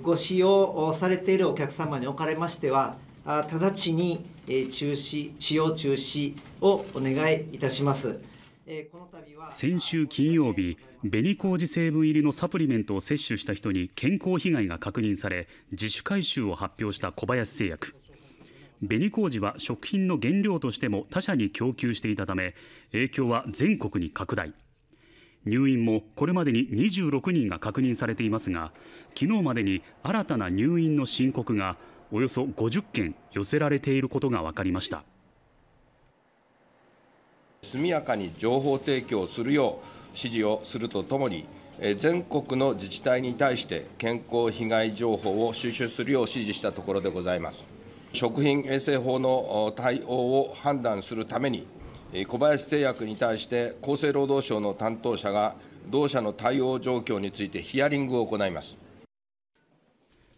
ご使用されているお客様におかれましては、直ちに中止、使用中止をお願いいたします。先週金曜日、紅麹成分入りのサプリメントを摂取した人に健康被害が確認され、自主回収を発表した小林製薬。紅麹は食品の原料としても他社に供給していたため、影響は全国に拡大。入院もこれまでに26人が確認されていますが昨日までに新たな入院の申告がおよそ50件寄せられていることが分かりました速やかに情報提供するよう指示をするとともに全国の自治体に対して健康被害情報を収集するよう指示したところでございます食品衛生法の対応を判断するために小林製薬に対して厚生労働省の担当者が同社の対応状況についてヒアリングを行います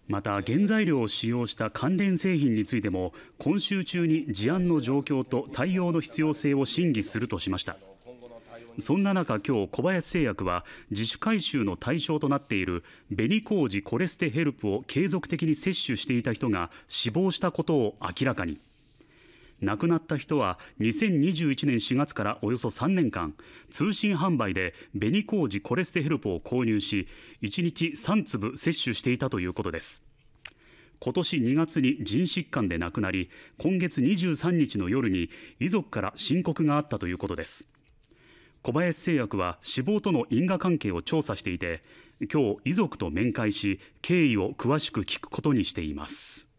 また原材料を使用した関連製品についても今週中に事案の状況と対応の必要性を審議するとしましたそんな中今日小林製薬は自主回収の対象となっている紅麹コレステヘルプを継続的に摂取していた人が死亡したことを明らかに亡くなった人は2021年4月からおよそ3年間通信販売で紅麹コレステヘルプを購入し1日3粒摂取していたということです今年2月に腎疾患で亡くなり今月23日の夜に遺族から申告があったということです小林製薬は死亡との因果関係を調査していて今日遺族と面会し経緯を詳しく聞くことにしています